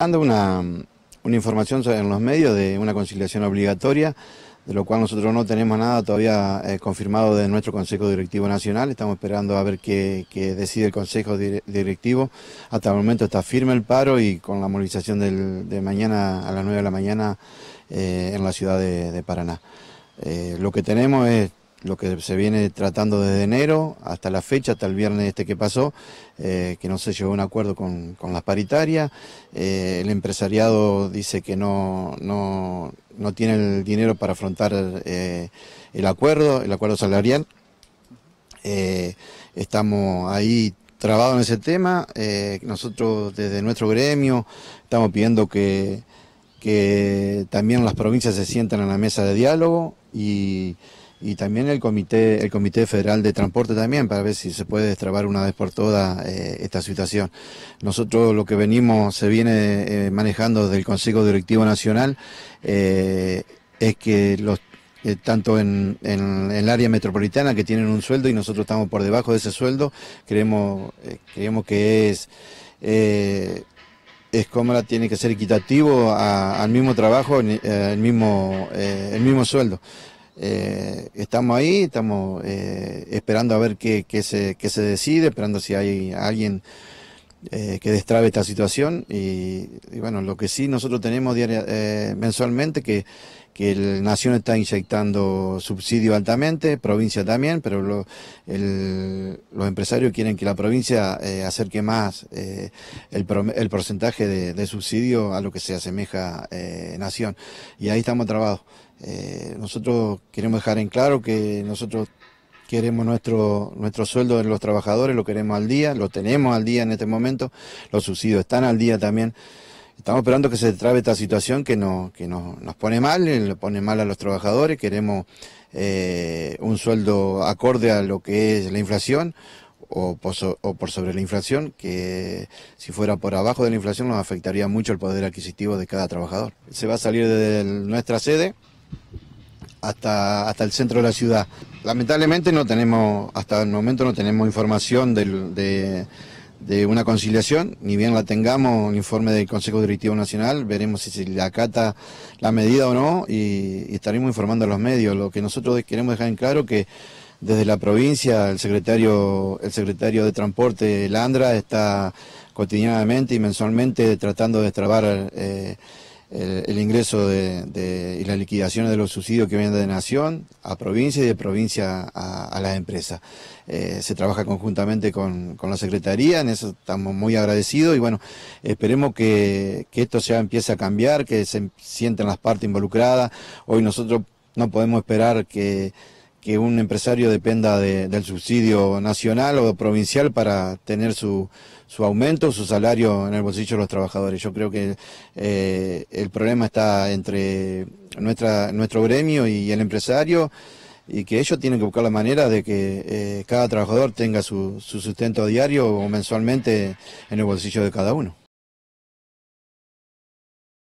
Estamos una, una información en los medios de una conciliación obligatoria, de lo cual nosotros no tenemos nada todavía eh, confirmado de nuestro Consejo Directivo Nacional. Estamos esperando a ver qué, decide el Consejo Directivo. Hasta el momento está firme el paro y con la movilización de mañana a las 9 de la mañana eh, en la ciudad de, Paraná. Eh, lo que tenemos es lo que se viene tratando desde enero hasta la fecha, hasta el viernes este que pasó, eh, que no se llegó a un acuerdo con, las paritarias. Eh, el empresariado dice que no, no, tiene el dinero para afrontar eh, el acuerdo, el acuerdo salarial. estamos ahí trabados en ese tema. nosotros desde nuestro gremio estamos pidiendo que, que también las provincias se sientan en la mesa de diálogo y y también el comité el comité federal de transporte también para ver si se puede destrabar una vez por todas eh, esta situación nosotros lo que venimos se viene eh, manejando desde el consejo directivo nacional eh, es que los tanto en, el área metropolitana que tienen un sueldo y nosotros estamos por debajo de ese sueldo creemos creemos que es la tiene que ser equitativo al mismo trabajo, el mismo, el mismo sueldo. Eh, estamos ahí, estamos eh, esperando a ver qué, se, se decide, esperando si hay alguien eh, que destrabe esta situación. Y, bueno, lo que sí nosotros tenemos diaria, eh, mensualmente, que que el Nación está inyectando subsidio altamente, provincia también, pero los empresarios quieren que la provincia eh, acerque más eh, el, porcentaje de, subsidio a lo que se asemeja eh, Nación. Y ahí estamos trabados. nosotros queremos dejar en claro que nosotros queremos nuestro, nuestro sueldo de los trabajadores, lo queremos al día, lo tenemos al día en este momento, los subsidios están al día también estamos esperando que se trabe esta situación que, no, nos pone mal, eh, le pone mal a los trabajadores, queremos eh, un sueldo acorde a lo que es la inflación o por, sobre la inflación, que si fuera por abajo de la inflación nos afectaría mucho el poder adquisitivo de cada trabajador. Se va a salir desde nuestra sede hasta, hasta el centro de la ciudad. Lamentablemente no tenemos, hasta el momento no tenemos información del, de de una conciliación, ni bien la tengamos, un informe del Consejo Directivo Nacional, veremos si se le acata la medida o no y, estaremos informando a los medios. Lo que nosotros queremos dejar en claro que desde la provincia el secretario, el secretario de Transporte, Landra, está cotidianamente y mensualmente tratando de extrabar eh, el, ingreso de, y las liquidaciones de los subsidios que vienen de Nación a provincia y de provincia a a las empresas. Eh, se trabaja conjuntamente con, la Secretaría, en eso estamos muy agradecidos y bueno, esperemos que, esto ya empiece a cambiar, que se sienten las partes involucradas. Hoy nosotros no podemos esperar que un empresario dependa del subsidio nacional o provincial para tener su, su, aumento, su salario en el bolsillo de los trabajadores. Yo creo que eh, el problema está entre nuestra, nuestro gremio y el empresario y que ellos tienen que buscar la manera de que eh, cada trabajador tenga su sustento diario o mensualmente en el bolsillo de cada uno.